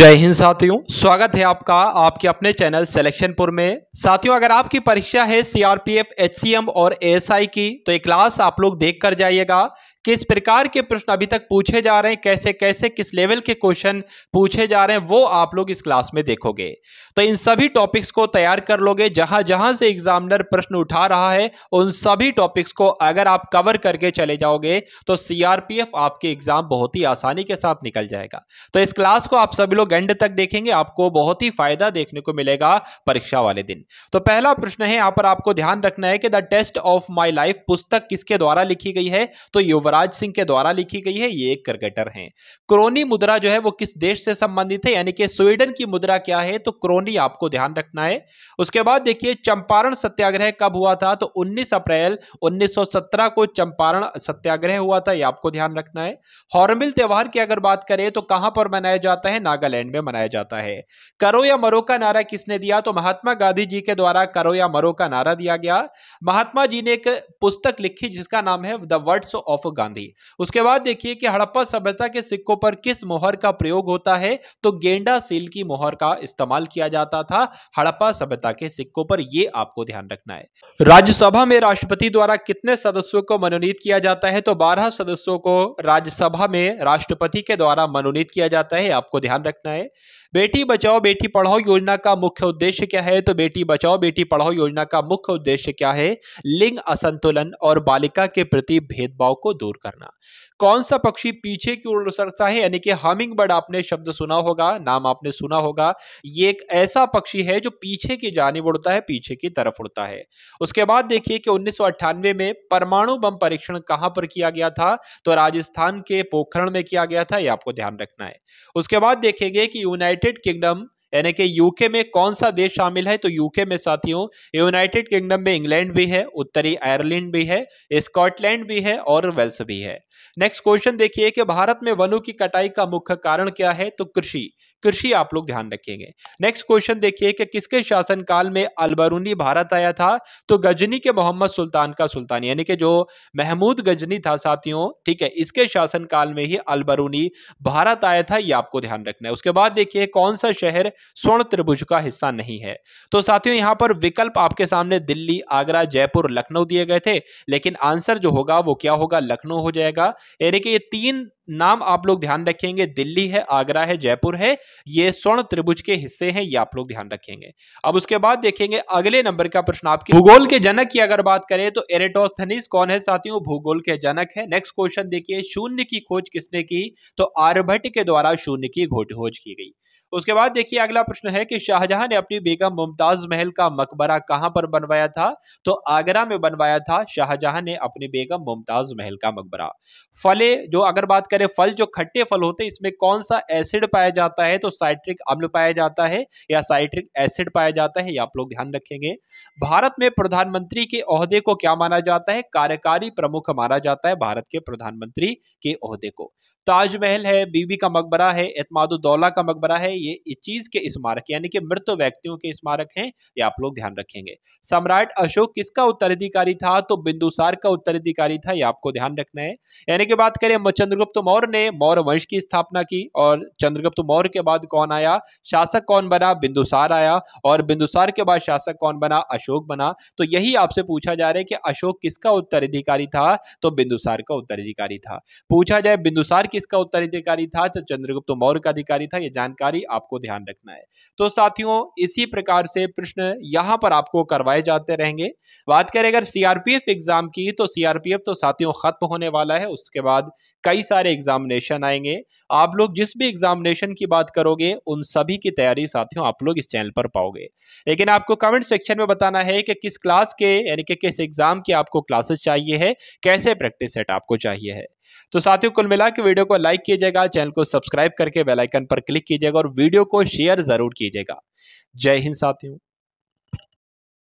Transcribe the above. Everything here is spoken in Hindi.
जय हिंद साथियों स्वागत है आपका आपके अपने चैनल सिलेक्शनपुर में साथियों अगर आपकी परीक्षा है सीआरपीएफ एचसीएम और एएसआई की तो ये क्लास आप लोग देख कर जाइएगा किस प्रकार के प्रश्न अभी तक पूछे जा रहे हैं कैसे कैसे किस लेवल के क्वेश्चन पूछे जा रहे हैं वो आप लोग इस क्लास में देखोगे तो इन सभी टॉपिक्स को तैयार कर लोगे जहां जहां से एग्जामिनर प्रश्न उठा रहा है उन सभी टॉपिक्स को अगर आप कवर करके चले जाओगे तो सीआरपीएफ आपके एग्जाम बहुत ही आसानी के साथ निकल जाएगा तो इस क्लास को आप सभी लोग एंड तक देखेंगे आपको बहुत ही फायदा देखने को मिलेगा परीक्षा वाले दिन तो पहला प्रश्न है यहां पर आपको ध्यान रखना है कि the test of my life पुस्तक किसके द्वारा लिखी गई है तो युवा युवराज सिंह के द्वारा लिखी गई है ये एक क्रिकेटर हैं क्रोनी मुद्रा जो है वो किस देश से संबंधित है यानी कि स्वीडन की मुद्रा क्या है तो क्रोनी आपको ध्यान रखना है उसके बाद देखिए चंपारण सत्याग्रह कब हुआ था तो 19 अप्रैल 1917 को चंपारण सत्याग्रह हुआ था ये आपको ध्यान रखना है हॉर्नबिल त्यौहार की अगर बात करें तो कहां पर मनाया जाता है नागालैंड में मनाया जाता है करो या मरो का नारा किसने दिया तो महात्मा गांधी जी के द्वारा करो या मरो का नारा दिया गया महात्मा जी ने एक पुस्तक लिखी जिसका नाम है द वर्ड्स ऑफ गांधी उसके बाद देखिए कि हड़प्पा सभ्यता के सिक्कों पर किस मोहर का प्रयोग होता है तो गेंडा सील की मोहर का इस्तेमाल किया जाता था हड़प्पा सभ्यता के सिक्कों पर यह आपको ध्यान रखना है राज्यसभा में राष्ट्रपति द्वारा कितने सदस्यों को मनोनीत किया जाता है तो बारह सदस्यों को राज्यसभा में राष्ट्रपति के द्वारा मनोनीत किया जाता है आपको ध्यान रखना है बेटी बचाओ बेटी पढ़ाओ योजना का मुख्य उद्देश्य क्या है तो बेटी बचाओ बेटी पढ़ाओ योजना का मुख्य उद्देश्य क्या है लिंग असंतुलन और बालिका के प्रति भेदभाव को दूर दूर करना कौन सा पक्षी पीछे की ओर सकता है यानी कि हमिंग बर्ड आपने शब्द सुना होगा नाम आपने सुना होगा ये एक ऐसा पक्षी है जो पीछे की जानी उड़ता है पीछे की तरफ उड़ता है उसके बाद देखिए कि उन्नीस में परमाणु बम परीक्षण कहां पर किया गया था तो राजस्थान के पोखरण में किया गया था यह आपको ध्यान रखना है उसके बाद देखेंगे कि यूनाइटेड किंगडम यानी कि यूके में कौन सा देश शामिल है तो यूके में साथियों यूनाइटेड किंगडम में इंग्लैंड भी है उत्तरी आयरलैंड भी है स्कॉटलैंड भी है और वेल्स भी है नेक्स्ट क्वेश्चन देखिए कि भारत में वनों की कटाई का मुख्य कारण क्या है तो कृषि कृषि आप लोग ध्यान रखेंगे नेक्स्ट क्वेश्चन देखिए कि किसके शासनकाल में अलबरूनी भारत आया था तो गजनी के मोहम्मद सुल्तान का सुल्तान यानी कि जो महमूद गजनी था साथियों ठीक है इसके शासनकाल में ही अलबरूनी भारत आया था ये आपको ध्यान रखना है उसके बाद देखिए कौन सा शहर स्वर्ण त्रिभुज का हिस्सा नहीं है तो साथियों यहां पर विकल्प आपके सामने दिल्ली आगरा जयपुर लखनऊ दिए गए थे लेकिन आंसर जो होगा वो क्या होगा लखनऊ हो जाएगा यानी कि ये तीन नाम आप लोग ध्यान रखेंगे दिल्ली है आगरा है जयपुर है ये स्वर्ण त्रिभुज के हिस्से हैं ये आप लोग ध्यान रखेंगे अब उसके बाद देखेंगे अगले नंबर का प्रश्न आपके भूगोल के जनक की अगर बात करें तो एरेटोस्थनीस कौन है साथियों भूगोल के जनक है नेक्स्ट क्वेश्चन देखिए शून्य की खोज किसने की तो आर्यभट्ट के द्वारा शून्य की खोज की गई उसके बाद देखिए अगला प्रश्न है कि शाहजहां ने अपनी बेगम मुमताज महल का मकबरा कहां पर बनवाया था तो आगरा में बनवाया था शाहजहां ने अपनी बेगम मुमताज महल का मकबरा फले जो अगर बात करें फल जो खट्टे फल होते हैं इसमें कौन सा एसिड पाया जाता है तो साइट्रिक अम्ल पाया जाता है या साइट्रिक एसिड पाया जाता है ये आप लोग ध्यान रखेंगे भारत में प्रधानमंत्री के अहदे को क्या माना जाता है कार्यकारी प्रमुख माना जाता है भारत के प्रधानमंत्री के अहदे को ताजमहल है बीबी का मकबरा है एतमादौला का मकबरा है ये इस चीज़ के स्मारक यानी कि मृत व्यक्तियों के स्मारक हैं ये आप लोग ध्यान रखेंगे सम्राट अशोक किसका उत्तराधिकारी था तो बिंदुसार का उत्तराधिकारी था ये आपको ध्यान रखना है यानी कि बात करें चंद्रगुप्त मौर्य ने मौर्य वंश की स्थापना की और चंद्रगुप्त मौर्य के बाद कौन आया शासक कौन बना बिंदुसार आया और बिंदुसार के बाद शासक कौन बना अशोक बना तो यही आपसे पूछा जा रहा है कि अशोक किसका उत्तराधिकारी था तो बिंदुसार का उत्तराधिकारी था पूछा जाए बिंदुसार किसका उत्तराधिकारी था तो चंद्रगुप्त मौर्य का अधिकारी था यह जानकारी आपको ध्यान रखना है तो साथियों इसी प्रकार से प्रश्न यहां पर आपको करवाए जाते रहेंगे बात करें अगर सीआरपीएफ एग्जाम की तो सीआरपीएफ तो साथियों खत्म होने वाला है उसके बाद कई सारे एग्जामिनेशन आएंगे आप लोग जिस भी एग्जामिनेशन की बात करोगे उन सभी की तैयारी साथियों आप लोग इस चैनल पर पाओगे लेकिन आपको कमेंट सेक्शन में बताना है कि किस क्लास के यानी कि किस एग्जाम की आपको क्लासेस चाहिए है कैसे प्रैक्टिस सेट आपको चाहिए है तो साथियों कुल मिला के वीडियो को लाइक कीजिएगा चैनल को सब्सक्राइब करके बेलाइकन पर क्लिक कीजिएगा और वीडियो को शेयर ज़रूर कीजिएगा जय हिंद साथियों